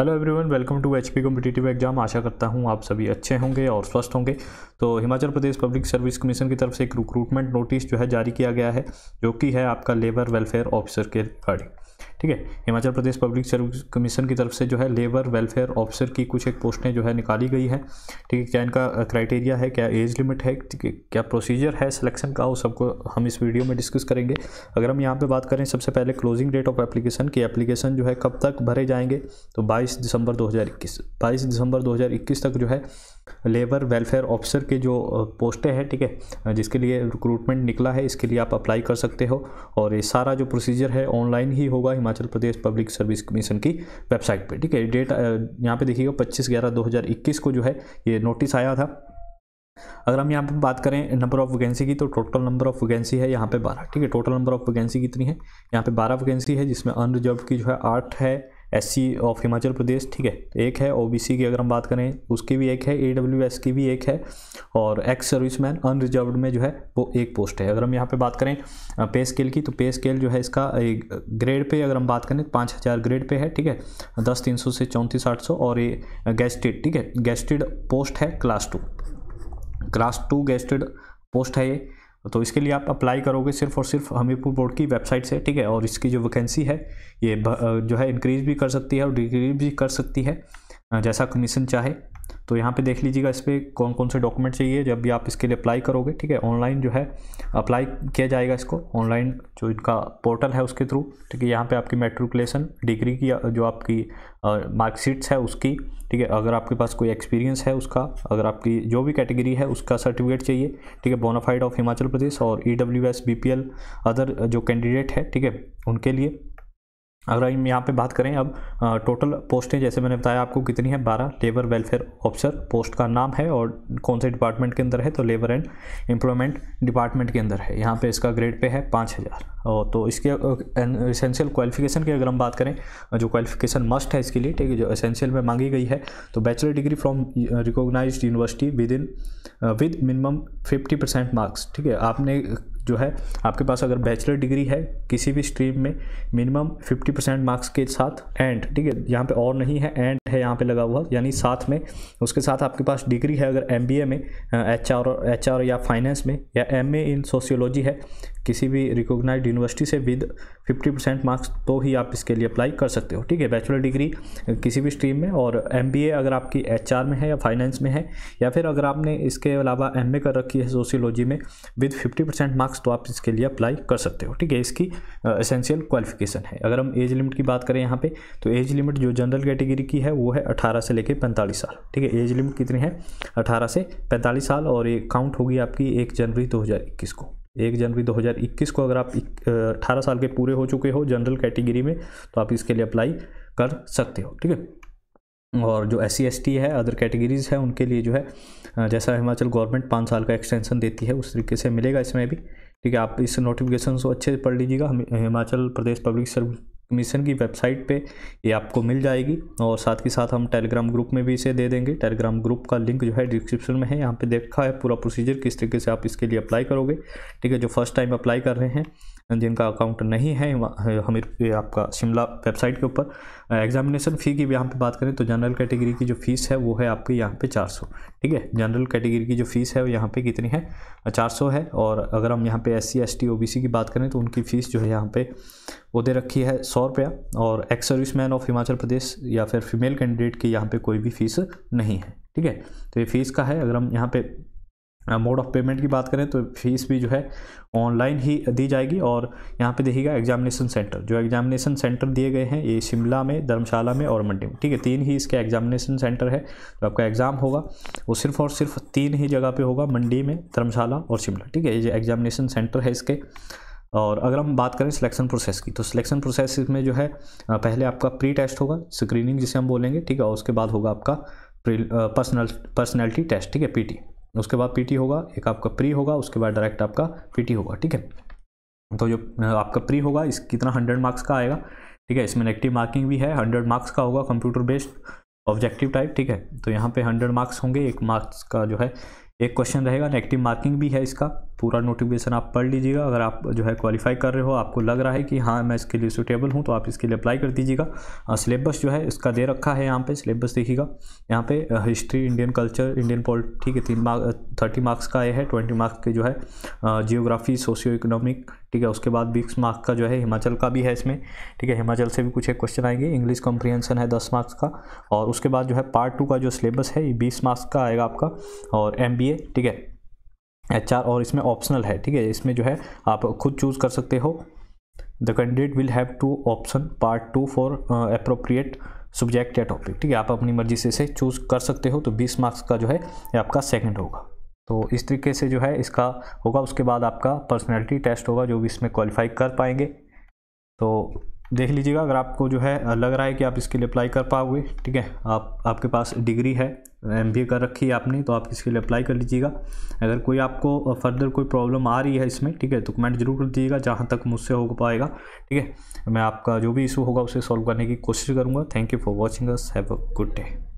hello everyone welcome to HP competitive exam आशा करता हूं आप सभी अच्छे होंगे और स्वस्थ होंगे तो Himachal Pradesh public service commission की तरफ से एक रिक्रूटमेंट नोटिस जो है जारी किया गया है जो कि है आपका लेबर वेलफेयर ऑफिसर के रिगार्डिंग ठीक है Himachal Pradesh public service commission की तरफ से जो है लेबर वेलफेयर ऑफिसर की कुछ एक पोस्टें जो है निकाली गई है ठीक है क्या इनका क्राइटेरिया है क्या एज लिमिट है क्या प्रोसीजर है सिलेक्शन का वो सबको हम इस वीडियो में डिस्कस करेंगे अगर हम यहाँ पर बात करें सबसे पहले क्लोजिंग डेट ऑफ एप्लीकेशन की एप्लीकेशन जो है कब तक भरे जाएंगे तो बाईस दिसंबर दो हज़ार इक्कीस बाईस दिसंबर दो हज़ार इक्कीस तक जो है लेबर वेलफेयर ऑफिसर के जो पोस्टें हैं ठीक है जिसके लिए रिक्रूटमेंट निकला है इसके लिए आप अप्लाई कर सकते हो और ये सारा जो प्रोसीजर है ऑनलाइन ही होगा Himachal Pradesh public service commission की वेबसाइट पे ठीक है डेट यहाँ पे देखिएगा 25 ग्यारह 2021 को जो है ये नोटिस आया था अगर हम यहाँ पे बात करें नंबर ऑफ़ वैकेंसी की तो टोटल नंबर ऑफ़ वैकेंसी है यहाँ पे बारह ठीक है टोटल नंबर ऑफ़ वैकेंसी कितनी है यहाँ पे बारह वैकेंसी है जिसमें अनरिजर्व की जो है आठ है एस ऑफ हिमाचल प्रदेश ठीक है तो एक है ओ की अगर हम बात करें उसकी भी एक है ए की भी एक है और एक्स सर्विसमैन अनरिजर्व्ड में जो है वो एक पोस्ट है अगर हम यहाँ पे बात करें पे स्केल की तो पे स्केल जो है इसका ग्रेड पे अगर हम बात करें तो पाँच हज़ार ग्रेड पे है ठीक है दस तीन सौ से चौंतीस आठ सौ और ये गेस्टेड ठीक है गेस्टेड पोस्ट है class two class two gazetted post है ये तो इसके लिए आप अप्लाई करोगे सिर्फ और सिर्फ हमीरपुर बोर्ड की वेबसाइट से ठीक है और इसकी जो वैकेंसी है ये जो है इंक्रीज भी कर सकती है और डिक्रीज भी कर सकती है जैसा कमीशन चाहे तो यहाँ पे देख लीजिएगा इस पर कौन कौन से डॉक्यूमेंट चाहिए जब भी आप इसके लिए अप्लाई करोगे ठीक है ऑनलाइन जो है अप्लाई किया जाएगा इसको ऑनलाइन जो इनका पोर्टल है उसके थ्रू ठीक है यहाँ पे आपकी मेट्रिकुलेशन डिग्री की जो आपकी मार्कशीट्स है उसकी ठीक है अगर आपके पास कोई एक्सपीरियंस है उसका अगर आपकी जो भी कैटेगरी है उसका सर्टिफिकेट चाहिए ठीक है बोनाफाइड ऑफ हिमाचल प्रदेश और E W S B P L other जो कैंडिडेट है ठीक है उनके लिए अगर हम यहाँ पे बात करें अब टोटल पोस्टें जैसे मैंने बताया आपको कितनी है बारह लेबर वेलफेयर ऑफिसर पोस्ट का नाम है और कौन से डिपार्टमेंट के अंदर है तो लेबर एंड एम्प्लॉयमेंट डिपार्टमेंट के अंदर है यहाँ पे इसका ग्रेड पे है पाँच हज़ार और तो इसके एसेंशियल क्वालिफिकेशन की अगर हम बात करें जो क्वालिफिकेशन मस्ट है इसके लिए ठीक है जो एसेंशियल में मांगी गई है तो bachelor degree from recognise university within with minimum fifty percent marks ठीक है आपने जो है आपके पास अगर बैचलर डिग्री है किसी भी स्ट्रीम में मिनिमम 50 परसेंट मार्क्स के साथ एंड ठीक है यहाँ पे और नहीं है एंड है यहाँ पे लगा हुआ यानी साथ में उसके साथ आपके पास डिग्री है अगर एम में एच आर एच आर या फाइनेंस में या एम इन सोशियोलॉजी है किसी भी रिकोगनाइज यूनिवर्सिटी से विद 50 परसेंट मार्क्स तो ही आप इसके लिए अप्लाई कर सकते हो ठीक है बैचलर डिग्री किसी भी स्ट्रीम में और एम अगर आपकी एच में है या फाइनेंस में है या फिर अगर आपने इसके अलावा एम कर रखी है सोशियोलॉजी में विद फिफ्टी परसेंट मार्क्स तो आप इसके लिए अप्लाई कर सकते हो ठीक है इसकी असेंशियल क्वालिफिकेशन है अगर हम एज लिमिट की बात करें यहाँ पर तो एज लिमिट जो जनरल कैटेगरी की है वो है अठारह से लेकर पैंतालीस साल ठीक है एज लिमिट कितनी है अठारह से पैंतालीस साल और ये काउंट होगी आपकी एक जनवरी दो को एक जनवरी 2021 को अगर आप 18 साल के पूरे हो चुके हो जनरल कैटेगरी में तो आप इसके लिए अप्लाई कर सकते हो ठीक है और जो एस सी है अदर कैटेगरीज है उनके लिए जो है जैसा हिमाचल गवर्नमेंट पाँच साल का एक्सटेंशन देती है उस तरीके से मिलेगा इसमें भी ठीक है आप इस नोटिफिकेशन को अच्छे से पढ़ लीजिएगा Himachal Pradesh public service commission की वेबसाइट पे ये आपको मिल जाएगी और साथ ही साथ हम टेलीग्राम ग्रुप में भी इसे दे देंगे टेलीग्राम ग्रुप का लिंक जो है डिस्क्रिप्शन में है यहाँ पे देखा है पूरा प्रोसीजर किस तरीके से आप इसके लिए अप्लाई करोगे ठीक है जो फर्स्ट टाइम अप्लाई कर रहे हैं जिनका अकाउंट नहीं है हमीर आपका शिमला वेबसाइट के ऊपर एग्जामिनेशन फ़ी की भी यहाँ पे बात करें तो जनरल कैटेगरी की जो फ़ीस है वो है आपके यहाँ पे 400 ठीक है जनरल कैटेगरी की जो फ़ीस है वो यहाँ पे कितनी है 400 है और अगर हम यहाँ पे S C S T O B C की बात करें तो उनकी फ़ीस जो है यहाँ पे वो दे रखी है सौ रुपया और ex service man of Himachal Pradesh या फिर फीमेल कैंडिडेट की यहाँ पर कोई भी फ़ीस नहीं है ठीक है तो ये फ़ीस का है अगर हम यहाँ पर मोड ऑफ पेमेंट की बात करें तो फीस भी जो है ऑनलाइन ही दी जाएगी और यहाँ पे देखिएगा एग्जामिनेशन सेंटर जो एग्जामिनेशन सेंटर दिए गए हैं ये शिमला में धर्मशाला में और मंडी में ठीक है तीन ही इसके एग्जामिनेशन सेंटर है तो आपका एग्ज़ाम होगा वो सिर्फ और सिर्फ तीन ही जगह पे होगा मंडी में धर्मशाला और शिमला ठीक है ये एग्जामिनेशन सेंटर है इसके और अगर हम बात करें सिलेक्शन प्रोसेस की तो सिलेक्शन प्रोसेस में जो है पहले आपका प्री टेस्ट होगा स्क्रीनिंग जिसे हम बोलेंगे ठीक है और उसके बाद होगा आपका पर्सनल पर्सनैलिटी टेस्ट ठीक है पीटी उसके बाद पीटी होगा एक आपका प्री होगा उसके बाद डायरेक्ट आपका पीटी होगा ठीक है तो जो आपका प्री होगा इस कितना हंड्रेड मार्क्स का आएगा ठीक है इसमें नेगेटिव मार्किंग भी है हंड्रेड मार्क्स का होगा कंप्यूटर बेस्ड ऑब्जेक्टिव टाइप ठीक है तो यहाँ पे हंड्रेड मार्क्स होंगे एक मार्क्स का जो है एक क्वेश्चन रहेगा नेगेटिव मार्किंग भी है इसका पूरा नोटिफिकेशन आप पढ़ लीजिएगा अगर आप जो है क्वालिफाई कर रहे हो आपको लग रहा है कि हाँ मैं इसके लिए सुटेबल हूँ तो आप इसके लिए अप्लाई कर दीजिएगा सिलेबस जो है इसका दे रखा है यहाँ पे सिलेबस देखिएगा यहाँ पे history Indian culture Indian polity के तीन मार्क थर्टी मार्क्स का ये है ट्वेंटी मार्क्स के जो है जियोग्राफी सोशियो इकोनॉमिक ठीक है उसके बाद बीस मार्क्स का जो है हिमाचल का भी है इसमें ठीक है हिमाचल से भी कुछ एक क्वेश्चन आएंगे इंग्लिश कॉम्प्रिहेंसन है दस मार्क्स का और उसके बाद जो है पार्ट टू का जो सिलेबस है ये बीस मार्क्स का आएगा आपका और एम ठीक है एच और इसमें ऑप्शनल है ठीक है इसमें जो है आप खुद चूज़ कर सकते हो the candidate will have two option part two for appropriate subject या टॉपिक ठीक है आप अपनी मर्जी से इसे चूज़ कर सकते हो तो 20 मार्क्स का जो है आपका सेकंड होगा तो इस तरीके से जो है इसका होगा उसके बाद आपका पर्सनैलिटी टेस्ट होगा जो भी इसमें क्वालिफाई कर पाएंगे तो देख लीजिएगा अगर आपको जो है लग रहा है कि आप इसके लिए अप्लाई कर पाओगे ठीक है आप आपके पास डिग्री है एम बी ए कर रखी है आपने तो आप इसके लिए अप्लाई कर लीजिएगा अगर कोई आपको फर्दर कोई प्रॉब्लम आ रही है इसमें ठीक है तो कमेंट जरूर कर दीजिएगा जहाँ तक मुझसे हो पाएगा ठीक है मैं आपका जो भी इशू होगा उसे सॉल्व करने की कोशिश करूँगा thank you for watching us have a good day